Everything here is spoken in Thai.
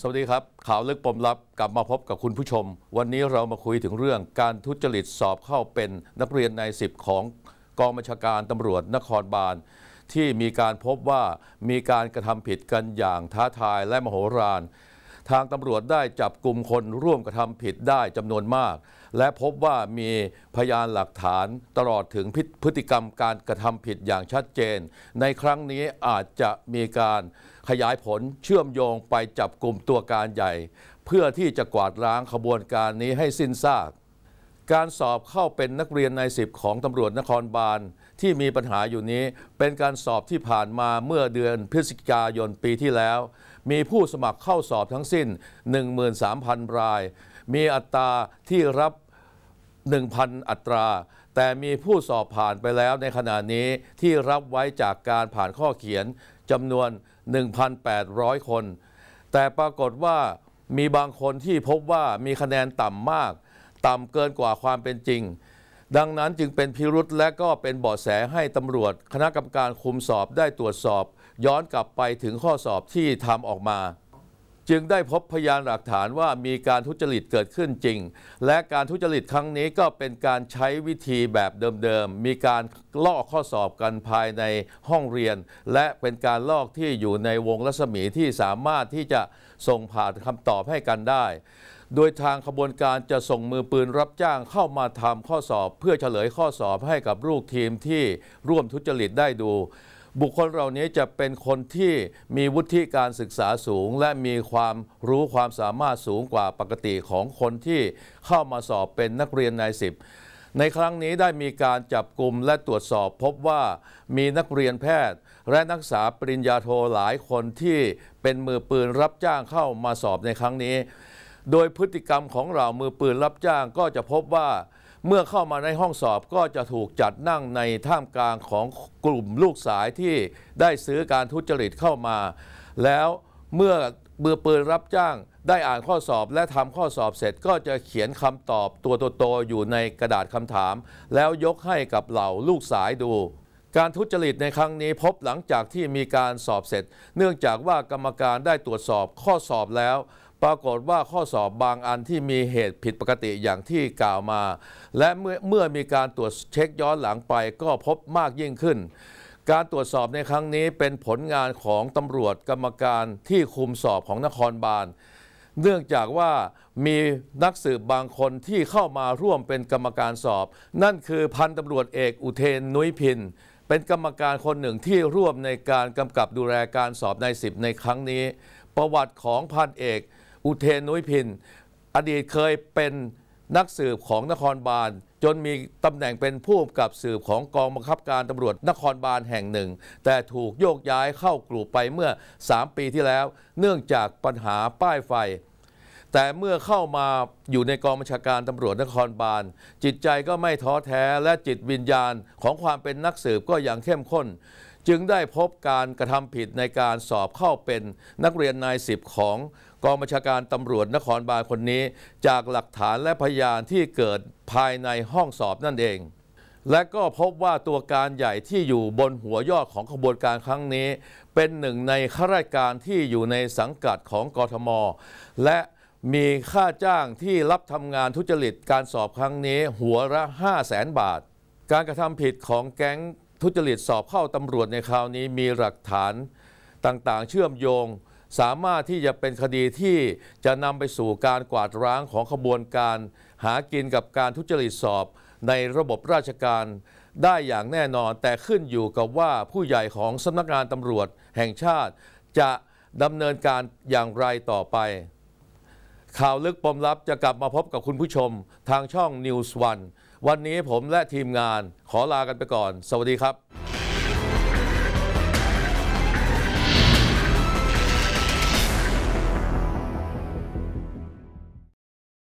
สวัสดีครับ ข่าวลึกปมลับ กลับมาพบกับคุณผู้ชม วันนี้เรามาคุยถึงเรื่องการทุจริตสอบเข้าเป็นนักเรียนในสิบของกองบัญชาการตำรวจนครบาล ที่มีการพบว่ามีการกระทำผิดกันอย่างท้าทายและมโหฬารทางตำรวจได้จับกลุ่มคนร่วมกระทำผิดได้จำนวนมาก และพบว่ามีพยานหลักฐานตลอดถึงพฤติกรรมการกระทำผิดอย่างชัดเจน ในครั้งนี้อาจจะมีการขยายผลเชื่อมโยงไปจับกลุ่มตัวการใหญ่ เพื่อที่จะกวาดล้างขบวนการนี้ให้สิ้นซาก การสอบเข้าเป็นนักเรียนในสิบของตำรวจนครบาล ที่มีปัญหาอยู่นี้เป็นการสอบที่ผ่านมาเมื่อเดือนพฤศจิกายนปีที่แล้ว มีผู้สมัครเข้าสอบทั้งสิ้น 13,000 ราย มีอัตราที่รับ 1,000 อัตราแต่มีผู้สอบผ่านไปแล้วในขณะนี้ที่รับไว้จากการผ่านข้อเขียนจำนวน 1,800 คน แต่ปรากฏว่ามีบางคนที่พบว่ามีคะแนนต่ำมาก ต่ำเกินกว่าความเป็นจริง ดังนั้นจึงเป็นพิรุษและก็เป็นเบาะแสให้ตำรวจคณะกรรมการคุมสอบได้ตรวจสอบ ย้อนกลับไปถึงข้อสอบที่ทำออกมาจึงได้พบพยานหลักฐานว่ามีการทุจริตเกิดขึ้นจริง และการทุจริตครั้งนี้ก็เป็นการใช้วิธีแบบเดิม ๆ มีการลอกข้อสอบกันภายในห้องเรียน และเป็นการลอกที่อยู่ในวงรัศมีที่สามารถที่จะส่งผ่านคำตอบให้กันได้ โดยทางขบวนการจะส่งมือปืนรับจ้างเข้ามาทำข้อสอบเพื่อเฉลยข้อสอบให้กับลูกทีมที่ร่วมทุจริตได้ดูบุคคลเหล่านี้จะเป็นคนที่มีวุฒิการศึกษาสูง และมีความรู้ความสามารถสูงกว่าปกติของคนที่เข้ามาสอบเป็นนักเรียนนายสิบในครั้งนี้ได้มีการจับกลุ่มและตรวจสอบพบว่า มีนักเรียนแพทย์ และนักศึกษาปริญญาโทหลายคนที่เป็นมือปืนรับจ้างเข้ามาสอบในครั้งนี้ โดยพฤติกรรมของเหล่ามือปืนรับจ้างก็จะพบว่าเมื่อเข้ามาในห้องสอบก็จะถูกจัดนั่งในท่ามกลางของกลุ่มลูกสายที่ได้ซื้อการทุจริตเข้ามา แล้วเมื่อบือปืนรับจ้าง ได้อ่านข้อสอบ และทำข้อสอบเสร็จ ก็จะเขียนคำตอบตัวโตๆอยู่ในกระดาษคำถาม แล้วยกให้กับเหล่าลูกสายดู การทุจริต ในครั้งนี้ พบหลังจากที่มีการสอบเสร็จ เนื่องจากว่ากรรมการได้ตรวจสอบข้อสอบแล้วปรากฏว่าข้อสอบบางอันที่มีเหตุผิดปกติอย่างที่กล่าวมา และเมื่อเมื่อมีการตรวจเช็คย้อนหลังไปก็พบมากยิ่งขึ้น การตรวจสอบในครั้งนี้เป็นผลงานของตำรวจกรรมการที่คุมสอบของนครบาลเนื่องจากว่ามีนักสืบบางคนที่เข้ามาร่วมเป็นกรรมการสอบ นั่นคือพันตำรวจเอกอุเทนนุ้ยพินเป็นกรรมการคนหนึ่งที่ร่วมในการกำกับดูแลการสอบในสิบในครั้งนี้ประวัติของพันเอกอุเทนนุ้ยพินอดีตเคยเป็นนักสืบของนครบาลจนมีตำแหน่งเป็นผู้กกับสืบของกองบังคับการตำรวจนครบาลแห่งหนึ่ง แต่ถูกโยกย้ายเข้ากลุ่มไปเมื่อ 3 ปีที่แล้วเนื่องจากปัญหาป้ายไฟ แต่เมื่อเข้ามาอยู่ในกองบัญชาการตำรวจนครบาลจิตใจก็ไม่ท้อแท้และจิตวิญญาณของความเป็นนักสืบก็ยังเข้มข้นจึงได้พบการกระทำผิดในการสอบเข้าเป็นนักเรียนนายสิบของกองบัญชาการตำรวจนครบาลคนนี้จากหลักฐานและพยานที่เกิดภายในห้องสอบนั่นเอง และก็พบว่าตัวการใหญ่ที่อยู่บนหัวยอดของขบวนการครั้งนี้ เป็นหนึ่งในข้าราชการที่อยู่ในสังกัดของกทม และมีค่าจ้างที่รับทำงานทุจริตการสอบครั้งนี้หัวละ5 0 0แสนบาท การกระทำผิดของแก๊งทุจริตสอบเข้าตำรวจในคราวนี้มีหลักฐานต่างๆ เชื่อมโยงสามารถที่จะเป็นคดีที่จะนำไปสู่การกวาดร้างของขบวนการหากินกับการทุจริตสอบในระบบราชการได้อย่างแน่นอน แต่ขึ้นอยู่กับว่าผู้ใหญ่ของสำนักงานตำรวจแห่งชาติ จะดำเนินการอย่างไรต่อไป ข่าวลึกปมลับจะกลับมาพบกับคุณผู้ชมทางช่อง News One วันนี้ผมและทีมงานขอลากันไปก่อน สวัสดีครับ